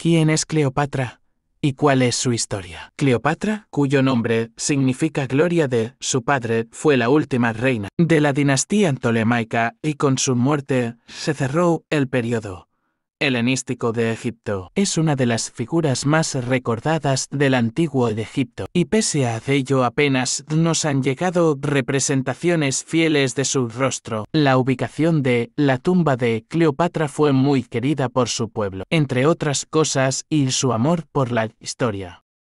¿Quién es Cleopatra? ¿Y cuál es su historia? Cleopatra, cuyo nombre significa gloria de su padre, fue la última reina de la dinastía antolemaica y con su muerte se cerró el periodo helenístico de Egipto. Es una de las figuras más recordadas del antiguo Egipto, y pese a ello apenas nos han llegado representaciones fieles de su rostro. La ubicación de la tumba de Cleopatra fue muy querida por su pueblo, entre otras cosas, y su amor por la historia.